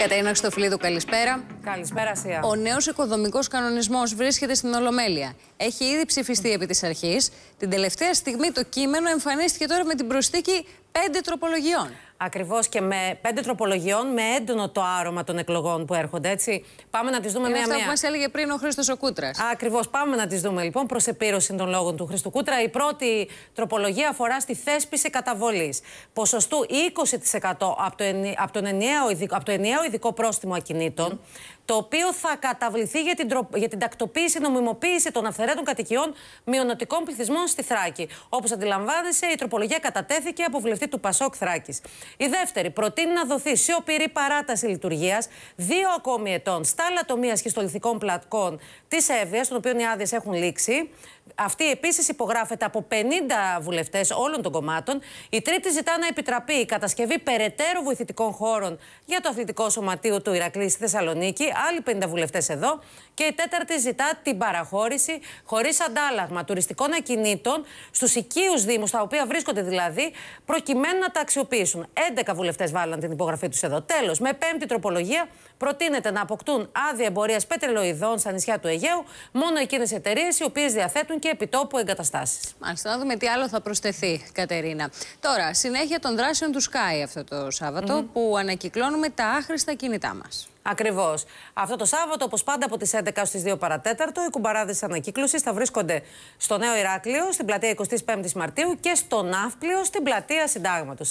Κατερίνα Χρυστοφυλλίδου, καλησπέρα. Καλησπέρα, Σία. Ο νέος οικοδομικός κανονισμός βρίσκεται στην Ολομέλεια. Έχει ήδη ψηφιστεί επί της αρχής. Την τελευταία στιγμή το κείμενο εμφανίστηκε τώρα με την προστική πέντε τροπολογιών. Ακριβώς και με πέντε τροπολογιών, με έντονο το άρωμα των εκλογών που έρχονται. Έτσι. Πάμε να τις δούμε μία-μία. Αυτά που μας έλεγε πριν ο Χρήστος ο Κούτρας. Ακριβώς, πάμε να τις δούμε λοιπόν προς επίρρωση των λόγων του Χρήστο Κούτρα. Η πρώτη τροπολογία αφορά στη θέσπιση καταβολής. Ποσοστού 20% από το, τον ενιαίο, από το ενιαίο ειδικό πρόστιμο ακινήτων, το οποίο θα καταβληθεί για την, τρο... για την τακτοποίηση, νομιμοποίηση των αυθαιρέτων κατοικιών μειονοτικών πληθυσμών στη Θράκη. Όπως αντιλαμβάνεσαι, η τροπολογία κατατέθηκε από βουλευτή του Πασόκ Θράκης. Η δεύτερη προτείνει να δοθεί σιωπηρή παράταση λειτουργίας δύο ακόμη ετών στα λατομεία σχιστολιθικών πλατκών της Εύβοιας, των οποίων οι άδειες έχουν λήξει. Αυτή επίσης υπογράφεται από 50 βουλευτές όλων των κομμάτων. Η τρίτη ζητά να επιτραπεί η κατασκευή περαιτέρω βοηθητικών χώρων για το αθλητικό σωματείο του Ηρακλή στη Θεσσαλονίκη, άλλοι 50 βουλευτές εδώ. Και η τέταρτη ζητά την παραχώρηση χωρίς αντάλλαγμα τουριστικών ακινήτων στους οικείους Δήμους, στα οποία βρίσκονται δηλαδή, προκειμένου προκειμένου να τα αξιοποιήσουν. 11 βουλευτές βάλαν την υπογραφή τους εδώ. Τέλος, με πέμπτη τροπολογία προτείνεται να αποκτούν άδεια εμπορίας πετρελοειδών στα νησιά του Αιγαίου μόνο εκείνες οι εταιρείες οι οποίες διαθέτουν και επιτόπου εγκαταστάσεις. Μάλιστα, να δούμε τι άλλο θα προσθεθεί, Κατερίνα. Τώρα, συνέχεια των δράσεων του ΣΚΑΙ αυτό το σαββατο που ανακυκλώνουμε τα άχρηστα κινητά μας. Ακριβώς. Αυτό το Σάββατο, όπως πάντα από τις 11 τι 2 παρατέταρτο, οι κουμπαράδες της ανακύκλωσης θα βρίσκονται στο Νέο Ηράκλειο, στην πλατεία 25η Μαρτίου και στο Ναύπλιο, στην πλατεία Συντάγματος.